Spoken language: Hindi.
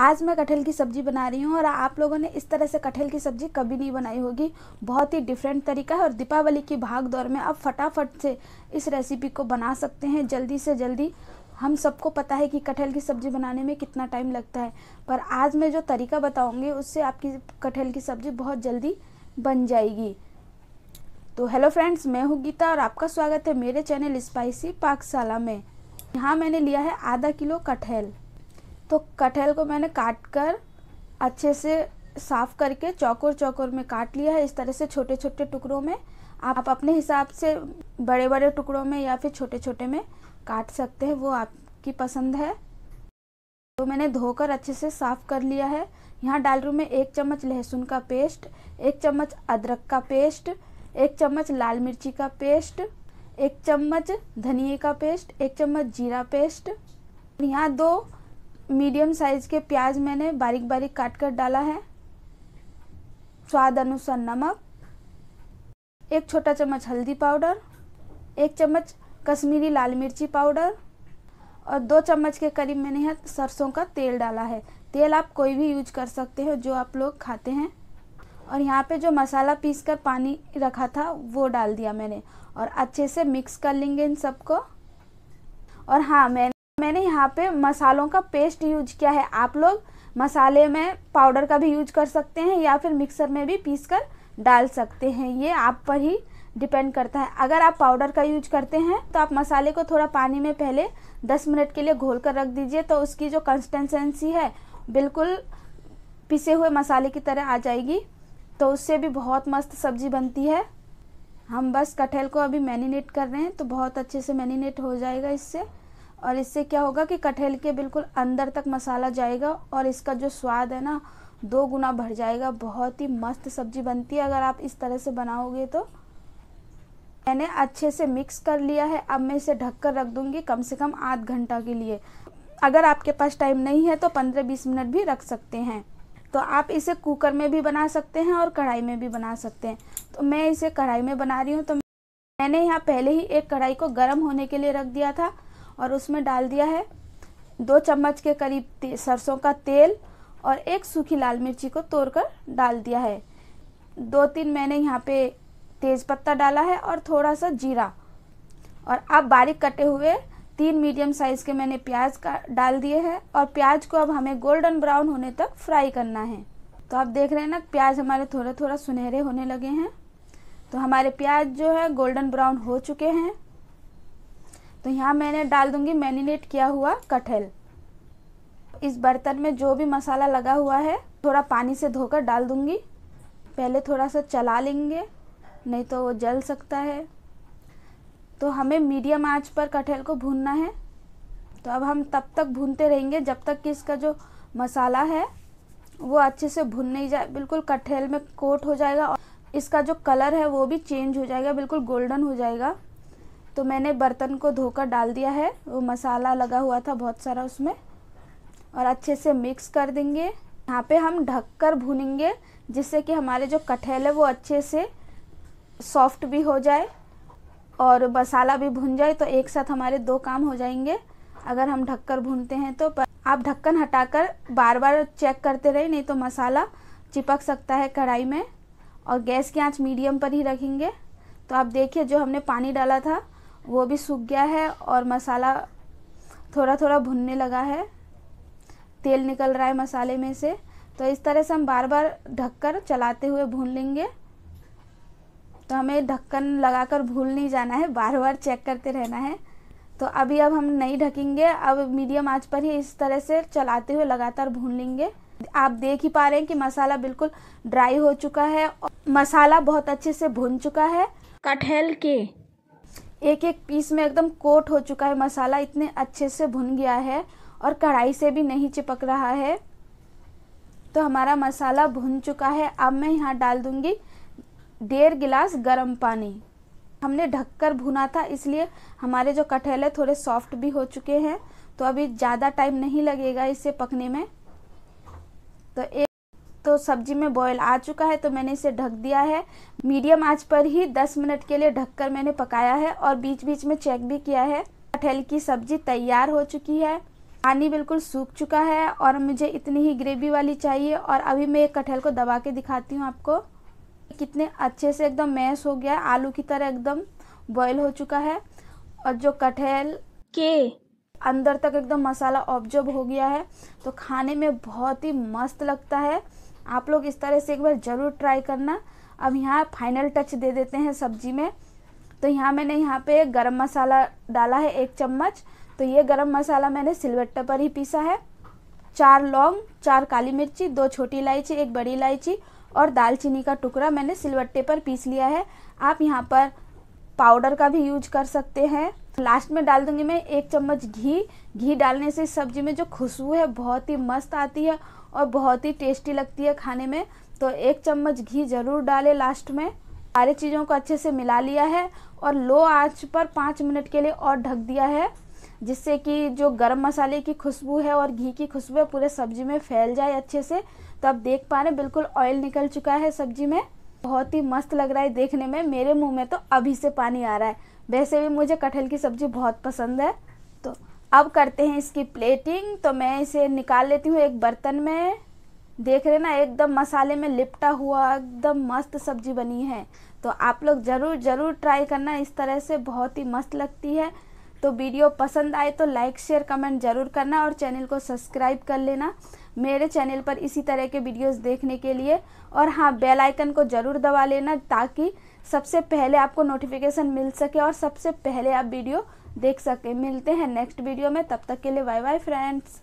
आज मैं कटहल की सब्ज़ी बना रही हूँ और आप लोगों ने इस तरह से कटहल की सब्ज़ी कभी नहीं बनाई होगी बहुत ही डिफरेंट तरीका है और दीपावली की भाग दौर में आप फटाफट से इस रेसिपी को बना सकते हैं जल्दी से जल्दी हम सबको पता है कि कटहल की सब्ज़ी बनाने में कितना टाइम लगता है पर आज मैं जो तरीका बताऊँगी उससे आपकी कटहल की सब्ज़ी बहुत जल्दी बन जाएगी तो हेलो फ्रेंड्स मैं हूँ गीता और आपका स्वागत है मेरे चैनल स्पाइसी पाकशाला में यहाँ मैंने लिया है आधा किलो कटहल तो कटहल को मैंने काट कर अच्छे से साफ़ करके चौकोर चौकोर में काट लिया है इस तरह से छोटे छोटे टुकड़ों में आप अपने हिसाब से बड़े बड़े टुकड़ों में या फिर छोटे छोटे में काट सकते हैं वो आपकी पसंद है तो मैंने धोकर अच्छे से साफ़ कर लिया है यहाँ डाल रही मैं एक चम्मच लहसुन का पेस्ट एक चम्मच अदरक का पेस्ट एक चम्मच लाल मिर्ची का पेस्ट एक चम्मच धनिए का पेस्ट एक चम्मच जीरा पेस्ट यहाँ दो मीडियम साइज़ के प्याज मैंने बारीक बारीक काट कर डाला है स्वाद अनुसार नमक एक छोटा चम्मच हल्दी पाउडर एक चम्मच कश्मीरी लाल मिर्ची पाउडर और दो चम्मच के करीब मैंने यहाँ सरसों का तेल डाला है तेल आप कोई भी यूज कर सकते हो जो आप लोग खाते हैं और यहाँ पे जो मसाला पीस कर पानी रखा था वो डाल दिया मैंने और अच्छे से मिक्स कर लेंगे इन सबको और हाँ मैंने मैंने यहाँ पे मसालों का पेस्ट यूज किया है आप लोग मसाले में पाउडर का भी यूज कर सकते हैं या फिर मिक्सर में भी पीस कर डाल सकते हैं ये आप पर ही डिपेंड करता है अगर आप पाउडर का यूज करते हैं तो आप मसाले को थोड़ा पानी में पहले 10 मिनट के लिए घोल कर रख दीजिए तो उसकी जो कंसिस्टेंसी है बिल्कुल पिसे हुए मसाले की तरह आ जाएगी तो उससे भी बहुत मस्त सब्जी बनती है हम बस कटहल को अभी मैरिनेट कर रहे हैं तो बहुत अच्छे से मैरिनेट हो जाएगा इससे और इससे क्या होगा कि कटहल के बिल्कुल अंदर तक मसाला जाएगा और इसका जो स्वाद है ना दो गुना बढ़ जाएगा बहुत ही मस्त सब्जी बनती है अगर आप इस तरह से बनाओगे तो मैंने अच्छे से मिक्स कर लिया है अब मैं इसे ढक कर रख दूँगी कम से कम आध घंटा के लिए अगर आपके पास टाइम नहीं है तो पंद्रह बीस मिनट भी रख सकते हैं तो आप इसे कुकर में भी बना सकते हैं और कढ़ाई में भी बना सकते हैं तो मैं इसे कढ़ाई में बना रही हूँ तो मैंने यहाँ पहले ही एक कढ़ाई को गर्म होने के लिए रख दिया था और उसमें डाल दिया है दो चम्मच के करीब सरसों का तेल और एक सूखी लाल मिर्ची को तोड़कर डाल दिया है दो तीन मैंने यहाँ पे तेज पत्ता डाला है और थोड़ा सा जीरा और अब बारीक कटे हुए तीन मीडियम साइज़ के मैंने प्याज का डाल दिए हैं और प्याज को अब हमें गोल्डन ब्राउन होने तक फ्राई करना है तो आप देख रहे हैं ना प्याज हमारे थोड़े थोड़ा सुनहरे होने लगे हैं तो हमारे प्याज जो है गोल्डन ब्राउन हो चुके हैं तो यहाँ मैंने डाल दूंगी मैरिनेट किया हुआ कटहल इस बर्तन में जो भी मसाला लगा हुआ है थोड़ा पानी से धोकर डाल दूंगी पहले थोड़ा सा चला लेंगे नहीं तो वो जल सकता है तो हमें मीडियम आंच पर कटहल को भूनना है तो अब हम तब तक भूनते रहेंगे जब तक कि इसका जो मसाला है वो अच्छे से भुन नहीं जाए बिल्कुल कटहल में कोट हो जाएगा और इसका जो कलर है वो भी चेंज हो जाएगा बिल्कुल गोल्डन हो जाएगा तो मैंने बर्तन को धोकर डाल दिया है वो मसाला लगा हुआ था बहुत सारा उसमें और अच्छे से मिक्स कर देंगे यहाँ पे हम ढककर भूनेंगे जिससे कि हमारे जो कटहल है वो अच्छे से सॉफ्ट भी हो जाए और मसाला भी भुन जाए तो एक साथ हमारे दो काम हो जाएंगे अगर हम ढककर भूनते हैं तो आप ढक्कन हटाकर बार बार चेक करते रहे नहीं तो मसाला चिपक सकता है कढ़ाई में और गैस की आंच मीडियम पर ही रखेंगे तो आप देखिए जो हमने पानी डाला था वो भी सूख गया है और मसाला थोड़ा थोड़ा भुनने लगा है तेल निकल रहा है मसाले में से तो इस तरह से हम बार बार ढककर चलाते हुए भून लेंगे तो हमें ढक्कन लगाकर भूल नहीं जाना है बार बार चेक करते रहना है तो अभी अब हम नहीं ढकेंगे अब मीडियम आंच पर ही इस तरह से चलाते हुए लगातार भून लेंगे आप देख ही पा रहे हैं कि मसाला बिल्कुल ड्राई हो चुका है और मसाला बहुत अच्छे से भुन चुका है कटहल के एक एक पीस में एकदम कोट हो चुका है मसाला इतने अच्छे से भुन गया है और कढ़ाई से भी नहीं चिपक रहा है तो हमारा मसाला भुन चुका है अब मैं यहाँ डाल दूँगी डेढ़ गिलास गर्म पानी हमने ढककर भुना था इसलिए हमारे जो कटहल है थोड़े सॉफ्ट भी हो चुके हैं तो अभी ज़्यादा टाइम नहीं लगेगा इसे पकने में तो एक तो सब्जी में बॉयल आ चुका है तो मैंने इसे ढक दिया है मीडियम आंच पर ही 10 मिनट के लिए ढककर मैंने पकाया है और बीच बीच में चेक भी किया है कटहल की सब्जी तैयार हो चुकी है पानी बिल्कुल सूख चुका है और मुझे इतनी ही ग्रेवी वाली चाहिए और अभी मैं एक कटहल को दबा के दिखाती हूँ आपको कितने अच्छे से एकदम मैश हो गया आलू की तरह एकदम बॉयल हो चुका है और जो कटहल के अंदर तक एकदम मसाला ऑब्जर्व हो गया है तो खाने में बहुत ही मस्त लगता है आप लोग इस तरह से एक बार ज़रूर ट्राई करना अब यहाँ फाइनल टच दे देते हैं सब्जी में तो यहाँ मैंने यहाँ पे गरम मसाला डाला है एक चम्मच तो ये गरम मसाला मैंने सिलवट्टे पर ही पीसा है चार लौंग चार काली मिर्ची दो छोटी इलायची एक बड़ी इलायची और दालचीनी का टुकड़ा मैंने सिलबट्टे पर पीस लिया है आप यहाँ पर पाउडर का भी यूज कर सकते हैं लास्ट में डाल दूंगी मैं एक चम्मच घी घी डालने से सब्जी में जो खुशबू है बहुत ही मस्त आती है और बहुत ही टेस्टी लगती है खाने में तो एक चम्मच घी ज़रूर डालें लास्ट में सारे चीज़ों को अच्छे से मिला लिया है और लो आंच पर पाँच मिनट के लिए और ढक दिया है जिससे कि जो गरम मसाले की खुशबू है और घी की खुशबू है पूरे सब्जी में फैल जाए अच्छे से तो आप देख पा रहे हैं बिल्कुल ऑयल निकल चुका है सब्जी में बहुत ही मस्त लग रहा है देखने में मेरे मुंह में तो अभी से पानी आ रहा है वैसे भी मुझे कटहल की सब्ज़ी बहुत पसंद है तो अब करते हैं इसकी प्लेटिंग तो मैं इसे निकाल लेती हूँ एक बर्तन में देख रहे ना एकदम मसाले में लिपटा हुआ एकदम मस्त सब्जी बनी है तो आप लोग ज़रूर ज़रूर ट्राई करना इस तरह से बहुत ही मस्त लगती है तो वीडियो पसंद आए तो लाइक शेयर कमेंट ज़रूर करना और चैनल को सब्सक्राइब कर लेना मेरे चैनल पर इसी तरह के वीडियोस देखने के लिए और हाँ बेल आइकन को ज़रूर दबा लेना ताकि सबसे पहले आपको नोटिफिकेशन मिल सके और सबसे पहले आप वीडियो देख सकें मिलते हैं नेक्स्ट वीडियो में तब तक के लिए बाय बाय फ्रेंड्स